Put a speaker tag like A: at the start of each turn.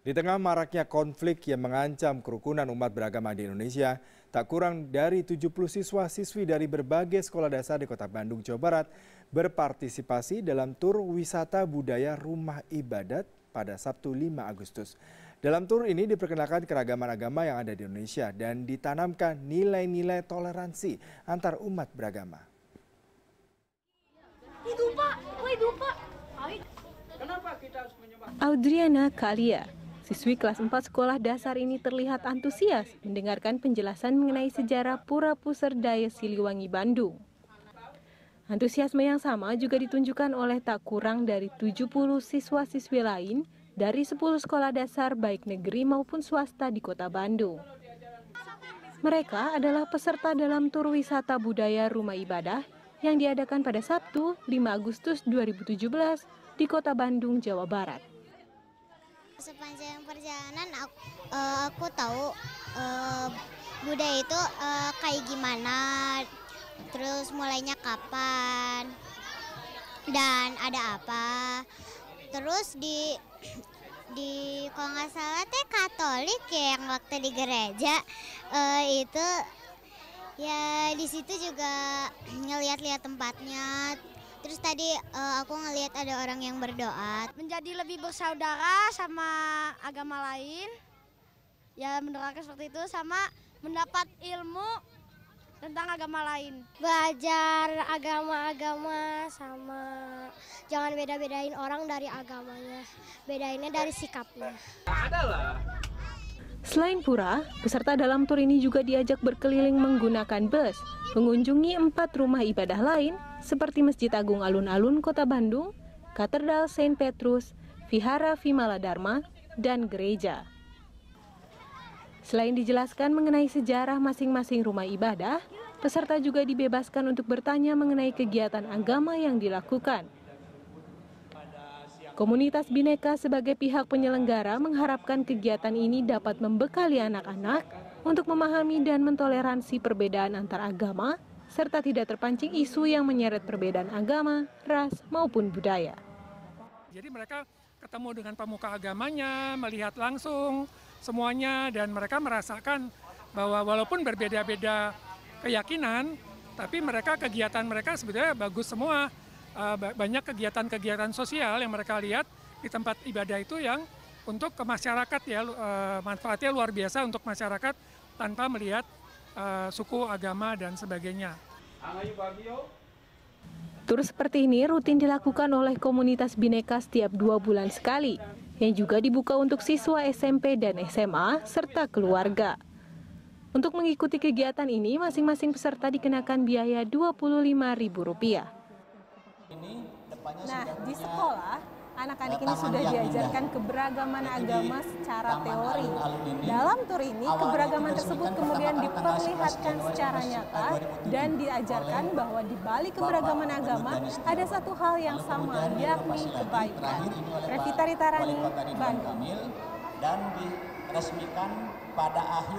A: Di tengah maraknya konflik yang mengancam kerukunan umat beragama di Indonesia, tak kurang dari 70 siswa-siswi dari berbagai sekolah dasar di Kota Bandung, Jawa Barat berpartisipasi dalam tur wisata budaya rumah ibadat pada Sabtu 5 Agustus. Dalam tur ini diperkenalkan keragaman agama yang ada di Indonesia dan ditanamkan nilai-nilai toleransi antar umat beragama. Audriana Kalia,
B: Siswi kelas 4 sekolah dasar ini terlihat antusias mendengarkan penjelasan mengenai sejarah Pura Puserdaya Siliwangi Bandung. Antusiasme yang sama juga ditunjukkan oleh tak kurang dari 70 siswa-siswi lain dari 10 sekolah dasar baik negeri maupun swasta di kota Bandung. Mereka adalah peserta dalam tur wisata budaya rumah ibadah yang diadakan pada Sabtu 5 Agustus 2017 di kota Bandung, Jawa Barat
C: sepanjang perjalanan aku, uh, aku tahu uh, eh, budaya itu uh, kayak gimana, terus mulainya kapan, dan ada apa. Terus di di kalau nggak salah teh Katolik ya yang waktu di gereja uh, itu ya di situ juga ngeliat-liat tempatnya Terus tadi uh, aku ngelihat ada orang yang berdoa. Menjadi lebih bersaudara sama agama lain. Ya mendoakan seperti itu sama mendapat ilmu tentang agama lain. Belajar agama-agama sama jangan beda-bedain orang dari agamanya. Bedainnya dari sikapnya. Adalah
B: Selain pura, peserta dalam tur ini juga diajak berkeliling menggunakan bus, mengunjungi empat rumah ibadah lain seperti Masjid Agung Alun-Alun Kota Bandung, Katedral Saint Petrus, Vihara Vimala Dharma, dan gereja. Selain dijelaskan mengenai sejarah masing-masing rumah ibadah, peserta juga dibebaskan untuk bertanya mengenai kegiatan agama yang dilakukan – Komunitas Bineka sebagai pihak penyelenggara mengharapkan kegiatan ini dapat membekali anak-anak untuk memahami dan mentoleransi perbedaan antar agama, serta tidak terpancing isu yang menyeret perbedaan agama, ras, maupun budaya.
A: Jadi mereka ketemu dengan pemuka agamanya, melihat langsung semuanya, dan mereka merasakan bahwa walaupun berbeda-beda keyakinan, tapi mereka kegiatan mereka sebenarnya bagus semua uh, banyak kegiatan-kegiatan sosial yang mereka lihat di tempat ibadah itu yang untuk ke masyarakat ya uh, manfaatnya luar biasa untuk masyarakat tanpa melihat uh, suku, agama dan sebagainya.
B: Tur seperti ini rutin dilakukan oleh komunitas bineka setiap dua bulan sekali, yang juga dibuka untuk siswa SMP dan SMA serta keluarga. Untuk mengikuti kegiatan ini, masing-masing peserta dikenakan biaya Rp25.000 ini depannya nah sudah di sekolah anak-anak ini eh, sudah diajarkan indah. keberagaman nah, Jadi, agama secara teori. Alun ini, Dalam tur ini, keberagaman tersebut kemudian diperlihatkan secara nyata dan diajarkan bahwa di balik keberagaman agama ada satu hal yang sama, yakni kebaikan. Revita Ritarani,
A: Bandung. Dan diresmikan pada akhir